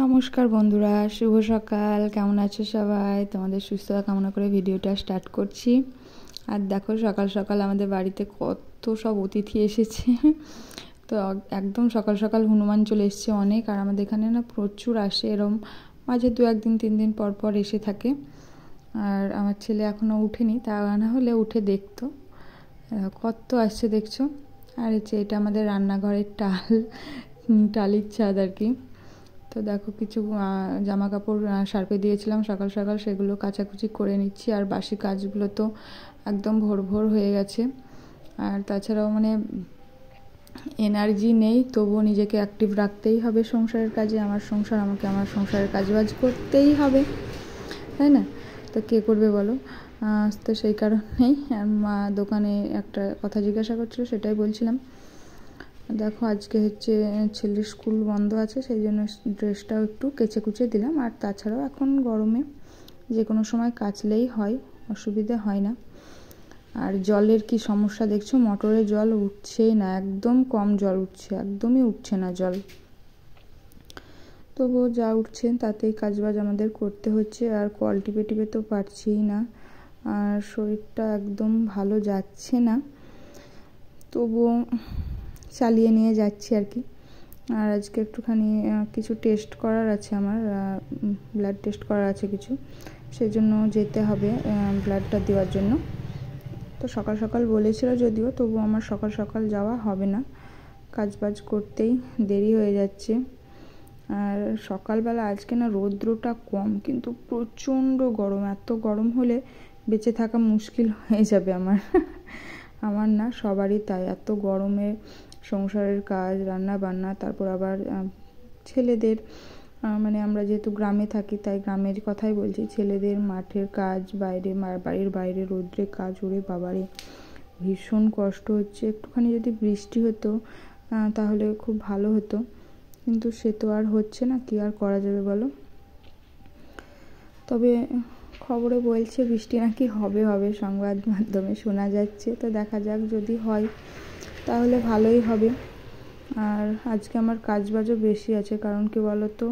নমস্কার বন্ধুরা শুভ সকাল কেমন আছো সবাই তোমাদের সুস্থতা কামনা করে ভিডিওটা স্টার্ট করছি আর দেখো সকাল সকাল আমাদের বাড়িতে কত সব অতিথি এসেছে তো একদম সকাল সকাল হনুমান চলে এসছে অনেক আর আমাদের এখানে না প্রচুর আসে এরম মাঝে দু একদিন তিন দিন পর পর এসে থাকে আর আমার ছেলে এখনও উঠেনি তা না হলে উঠে দেখতো কত আসছে দেখছো আর হচ্ছে এটা আমাদের রান্নাঘরের টাল টালির ছাদ আর কি তো দেখো কিছু জামা কাপড় সার্পে দিয়েছিলাম সকাল সকাল সেগুলো কাচাকুচি করে নিচ্ছি আর বাসি কাজগুলো তো একদম ভোর ভোর হয়ে গেছে আর তাছাড়াও মানে এনার্জি নেই তবুও নিজেকে অ্যাক্টিভ রাখতেই হবে সংসারের কাজে আমার সংসার আমাকে আমার সংসারের কাজবাজ করতেই হবে তাই না তো কে করবে বলো তো সেই কারণেই মা দোকানে একটা কথা জিজ্ঞাসা করছিল সেটাই বলছিলাম দেখো আজকে হচ্ছে ছেলের স্কুল বন্ধ আছে সেই জন্য ড্রেসটাও একটু কেচে কুচে দিলাম আর তাছাড়াও এখন গরমে যে কোনো সময় কাচলেই হয় অসুবিধে হয় না আর জলের কি সমস্যা দেখছো মোটরে জল উঠছেই না একদম কম জল উঠছে একদমই উঠছে না জল তবুও যা উঠছে তাতেই কাজবাজ আমাদের করতে হচ্ছে আর কল টিপে টিপে তো পারছিই না আর শরীরটা একদম ভালো যাচ্ছে না তবুও চালিয়ে নিয়ে যাচ্ছি আর কি আর আজকে একটুখানি কিছু টেস্ট করার আছে আমার ব্লাড টেস্ট করার আছে কিছু সেই জন্য যেতে হবে ব্লাডটা দেওয়ার জন্য তো সকাল সকাল বলেছিল যদিও তবু আমার সকাল সকাল যাওয়া হবে না কাজ বাজ করতেই দেরি হয়ে যাচ্ছে আর সকালবেলা আজকে না রৌদ্রটা কম কিন্তু প্রচণ্ড গরম এত গরম হলে বেঁচে থাকা মুশকিল হয়ে যাবে আমার আমার না সবারই তাই এত গরমে সংসারের কাজ রান্না বান্না তারপর আবার ছেলেদের মানে আমরা যেহেতু গ্রামে থাকি তাই গ্রামের কথাই বলছি ছেলেদের মাঠের কাজ বাইরে বাড়ির বাইরে রোদ্রে কাজ ওরে বাবারে ভীষণ কষ্ট হচ্ছে একটুখানি যদি বৃষ্টি হতো তাহলে খুব ভালো হতো কিন্তু সে তো আর হচ্ছে না কি আর করা যাবে বলো তবে খবরে বলছে বৃষ্টি নাকি হবে হবে সংবাদ মাধ্যমে শোনা যাচ্ছে তো দেখা যাক যদি হয় তাহলে ভালোই হবে আর আজকে আমার কাজ বাজও বেশি আছে কারণ কি তো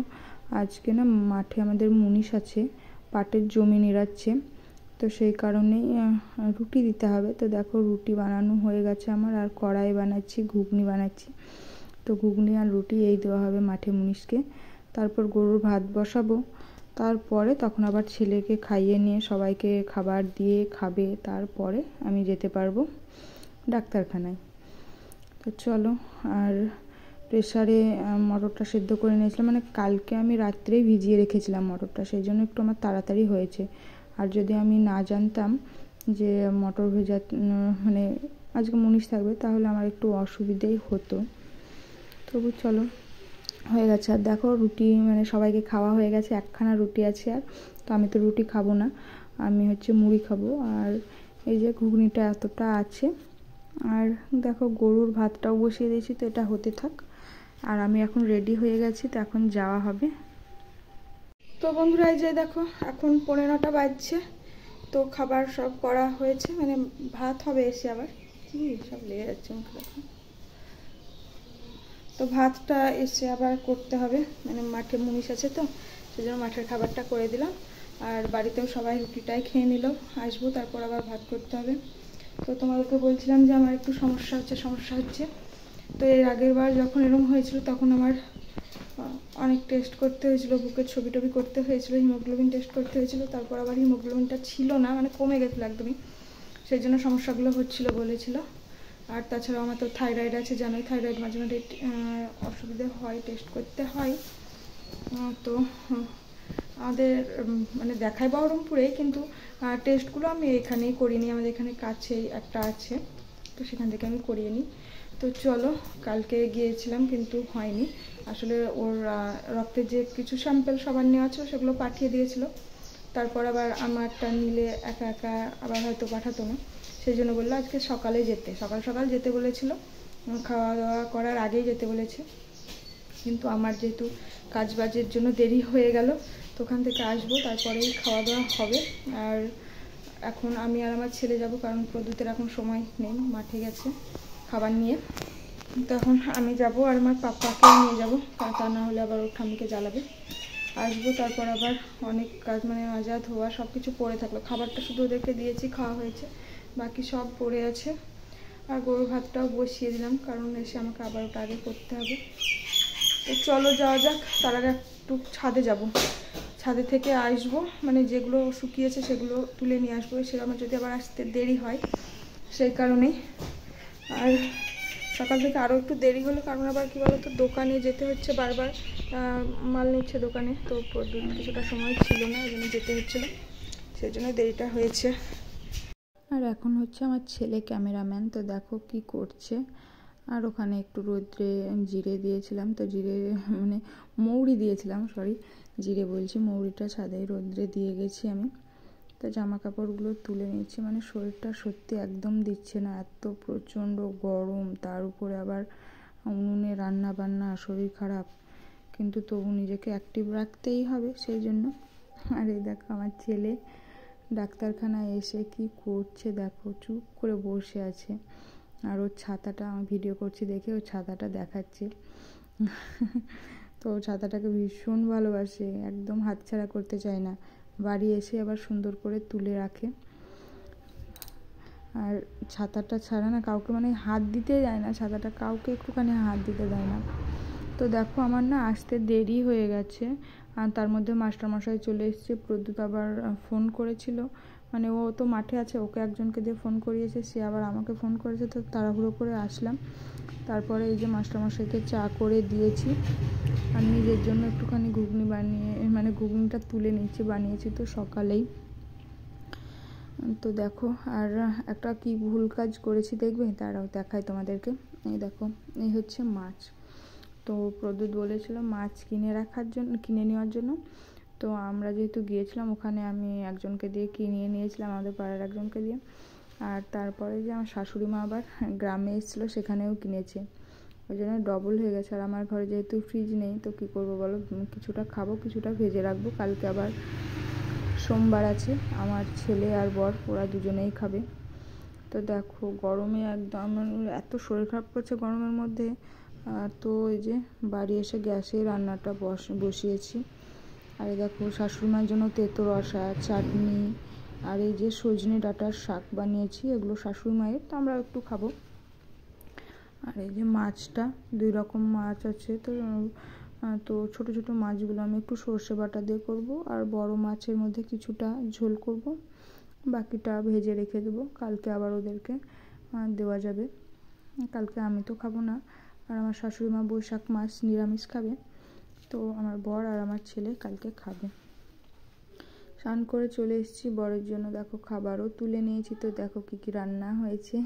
আজকে না মাঠে আমাদের মুনিশ আছে পাটের জমি নেড়াচ্ছে তো সেই কারণেই রুটি দিতে হবে তো দেখো রুটি বানানো হয়ে গেছে আমার আর কড়াই বানাচ্ছি ঘুগনি বানাচ্ছি তো ঘুগনি আর রুটি এই দেওয়া হবে মাঠে মুনিশকে তারপর গরুর ভাত বসাবো তারপরে তখন আবার ছেলেকে খাইয়ে নিয়ে সবাইকে খাবার দিয়ে খাবে তারপরে আমি যেতে পারবো ডাক্তারখানায় তো চলো আর প্রেশারে মটরটা সেদ্ধ করে নিয়েছিলাম মানে কালকে আমি রাত্রেই ভিজিয়ে রেখেছিলাম মটরটা সেই জন্য একটু আমার তাড়াতাড়ি হয়েছে আর যদি আমি না জানতাম যে মটর ভেজা মানে আজকে মুনিশ থাকবে তাহলে আমার একটু অসুবিধেই হতো তবু চলো হয়ে গেছে আর দেখো রুটি মানে সবাইকে খাওয়া হয়ে গেছে একখানা রুটি আছে আর তো আমি তো রুটি খাবো না আমি হচ্ছে মুড়ি খাবো আর এই যে ঘুগনিটা এতটা আছে আর দেখো গরুর ভাতটাও বসিয়ে দিয়েছি তো এটা হতে থাক আর আমি এখন রেডি হয়ে গেছি তো এখন যাওয়া হবে তো বন্ধুরা এই যে দেখো এখন পনেরোটা বাজছে তো খাবার সব করা হয়েছে মানে ভাত হবে এসে আবার কি সব লেগে যাচ্ছে মুখে দেখো তো ভাতটা এসে আবার করতে হবে মানে মাঠে মুনিশ আছে তো সেজন্য মাঠের খাবারটা করে দিলাম আর বাড়িতেও সবাই রুটিটাই খেয়ে নিল আসবো তারপর আবার ভাত করতে হবে তো তোমাদেরকে বলছিলাম যে আমার একটু সমস্যা হচ্ছে সমস্যা হচ্ছে তো এর আগের বার যখন এরম হয়েছিল তখন আমার অনেক টেস্ট করতে হয়েছিল বুকের ছবি টবি করতে হয়েছিল হিমোগ্লোবিন টেস্ট করতে হয়েছিল তারপর আবার হিমোগ্লোবিনটা ছিল না মানে কমে গেছিলো একদমই সেই জন্য সমস্যাগুলো হচ্ছিল বলেছিল আর তাছাড়া আমার তো থাইরয়েড আছে জানোই থাইরয়েড মাঝে মাঝে অসুবিধে হয় টেস্ট করতে হয় তো আমাদের মানে দেখায় বহরমপুরে কিন্তু টেস্টগুলো আমি এখানেই করিনি আমাদের এখানে কাছেই একটা আছে তো সেখান থেকে আমি করিয়ে নিই তো চলো কালকে গিয়েছিলাম কিন্তু হয়নি আসলে ওর রক্তের যে কিছু স্যাম্পেল সবার নেওয়া ছিল সেগুলো পাঠিয়ে দিয়েছিল তারপর আবার আমারটা নিলে একা একা আবার হয়তো পাঠাতো না সেই জন্য বললো আজকে সকালে যেতে সকাল সকাল যেতে বলেছিল খাওয়া দাওয়া করার আগেই যেতে বলেছে কিন্তু আমার যেহেতু কাজবাজের জন্য দেরি হয়ে গেল ওখান থেকে আসবো তারপরেই খাওয়া দাওয়া হবে আর এখন আমি আর আমার ছেলে যাব কারণ প্রদ্যুতের এখন সময় নেই মাঠে গেছে খাবার নিয়ে তখন আমি যাব আর আমার পাপাকে নিয়ে যাব তা না হলে আবার ওর ঠামিকে জ্বালাবে আসবো তারপর আবার অনেক কাজ মানে মাজা ধোয়া সব কিছু পড়ে থাকলো খাবারটা শুধু ওদেরকে দিয়েছি খাওয়া হয়েছে বাকি সব পড়ে আছে আর গরু ভাতটাও বসিয়ে দিলাম কারণ এসে আমাকে আবার ওটা আগে করতে হবে তো চলো যাওয়া যাক তার আগে একটু ছাদে যাব ছাদে থেকে আসবো মানে যেগুলো শুকিয়েছে সেগুলো তুলে নিয়ে আসবো সেরকম যদি আবার আসতে দেরি হয় সেই কারণেই আর সকাল থেকে আরও একটু দেরি হলো কারণ আবার কী বলতো দোকানে যেতে হচ্ছে বারবার মাল নিচ্ছে দোকানে তো কিছুটা সময় ছিল না ওই জন্য যেতে হচ্ছিলো সেই জন্য দেরিটা হয়েছে আর এখন হচ্ছে আমার ছেলে ক্যামেরাম্যান তো দেখো কি করছে আর ওখানে একটু রোদ্রে জিরে দিয়েছিলাম তো জিরে মানে মৌরি দিয়েছিলাম সরি জিরে বলছি মৌরিটা ছাদে রোদ্রে দিয়ে গেছি আমি তা জামা কাপড়গুলো তুলে নিয়েছি মানে শরীরটা সত্যি একদম দিচ্ছে না এত প্রচণ্ড গরম তার উপরে আবার উনুনে রান্না বান্না শরীর খারাপ কিন্তু তবু নিজেকে অ্যাক্টিভ রাখতেই হবে সেই জন্য আর এই দেখো আমার ছেলে ডাক্তারখানায় এসে কি করছে দেখো চুপ করে বসে আছে আর ওর ছাতাটা আমি ভিডিও করছি দেখে ওর ছাতাটা দেখাচ্ছে তো ছাতাটাকে ভীষণ ভালোবাসে একদম হাতছাড়া করতে চায় না বাড়ি এসে আবার সুন্দর করে তুলে রাখে আর ছাতাটা ছাড়া না কাউকে মানে হাত দিতে দেয় না ছাতাটা কাউকে একটুখানি হাত দিতে দেয় না তো দেখো আমার না আসতে দেরি হয়ে গেছে আর তার মধ্যে মাস্টারমশাই চলে এসছে প্রদ্যুৎ আবার ফোন করেছিল মানে ও তো মাঠে আছে ওকে একজনকে দিয়ে ফোন করিয়েছে সে আবার আমাকে ফোন করেছে তো তাড়াহুড়ো করে আসলাম তারপরে এই যে মাস্টারমশাইকে চা করে দিয়েছি আর নিজের জন্য একটুখানি ঘুগনি বানিয়ে মানে ঘুগনিটা তুলে নিয়েছি বানিয়েছি তো সকালেই তো দেখো আর একটা কি ভুল কাজ করেছি দেখবে তারাও দেখায় তোমাদেরকে এই দেখো এই হচ্ছে মাছ তো প্রদ্যুৎ বলেছিল মাছ কিনে রাখার জন্য কিনে নেওয়ার জন্য তো আমরা যেহেতু গিয়েছিলাম ওখানে আমি একজনকে দিয়ে কিনিয়ে নিয়েছিলাম আমাদের পাড়ার একজনকে দিয়ে আর তারপরে যে আমার শাশুড়ি মা আবার গ্রামে এসেছিলো সেখানেও কিনেছে ওই জন্য ডবল হয়ে গেছে আর আমার ঘরে যেহেতু ফ্রিজ নেই তো কি করব বলো কিছুটা খাবো কিছুটা ভেজে রাখবো কালকে আবার সোমবার আছে আমার ছেলে আর বর ওরা দুজনেই খাবে তো দেখো গরমে একদম এত শরীর খারাপ করছে গরমের মধ্যে তো ওই যে বাড়ি এসে গ্যাসে রান্নাটা বস বসিয়েছি আর দেখো শাশুড়িমার জন্য তেতো রসা চাটনি আর এই যে সজনে ডাটার শাক বানিয়েছি এগুলো শাশুড়ি মায়ের তো আমরা একটু খাবো আর এই যে মাছটা দুই রকম মাছ আছে তো তো ছোটো ছোটো মাছগুলো আমি একটু সর্ষে বাটা দিয়ে করব আর বড় মাছের মধ্যে কিছুটা ঝোল করব বাকিটা ভেজে রেখে দেবো কালকে আবার ওদেরকে দেওয়া যাবে কালকে আমি তো খাবো না আর আমার শাশুড়ি মা বৈশাখ মাছ নিরামিষ খাবে তো আমার বর আর আমার ছেলে কালকে খাবে স্নান করে চলে এসেছি বরের জন্য দেখো খাবারও তুলে নিয়েছি তো দেখো কি কি রান্না হয়েছে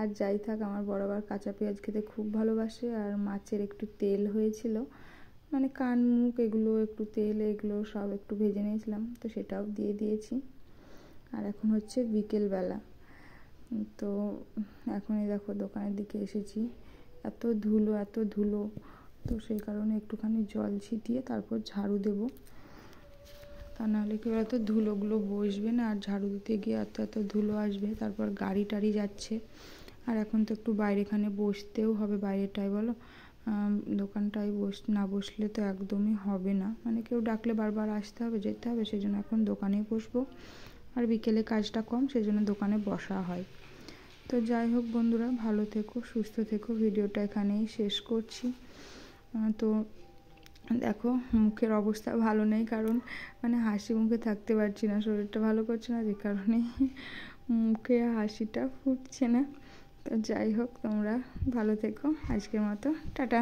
আর যাই থাক আমার বড় আবার কাঁচা পেঁয়াজ খেতে খুব ভালোবাসে আর মাছের একটু তেল হয়েছিল মানে কান মুখ এগুলো একটু তেল এগুলো সব একটু ভেজে নিয়েছিলাম তো সেটাও দিয়ে দিয়েছি আর এখন হচ্ছে বিকেলবেলা তো এখনই দেখো দোকানের দিকে এসেছি এত ধুলো এত ধুলো তো সেই কারণে একটুখানি জল ছিটিয়ে তারপর ঝাড়ু দেব তা নাহলে কি বলতো ধুলোগুলো বসবে না আর ঝাড়ু দিতে গিয়ে এত এত ধুলো আসবে তারপর গাড়ি টাড়ি যাচ্ছে আর এখন তো একটু বাইরেখানে বসতেও হবে বাইরেটাই বলো দোকানটায় বস না বসলে তো একদমই হবে না মানে কেউ ডাকলে বারবার আসতে হবে যেতে হবে জন্য এখন দোকানে বসবো আর বিকেলে কাজটা কম সেজন্য দোকানে বসা হয় তো যাই হোক বন্ধুরা ভালো থেকো সুস্থ থেকো ভিডিওটা এখানেই শেষ করছি তো দেখো মুখের অবস্থা ভালো নেই কারণ মানে হাসি মুখে থাকতে পারছি না শরীরটা ভালো করছে না যে কারণে মুখে হাসিটা ফুটছে না তো যাই হোক তোমরা ভালো থেকো আজকের মতো টাটা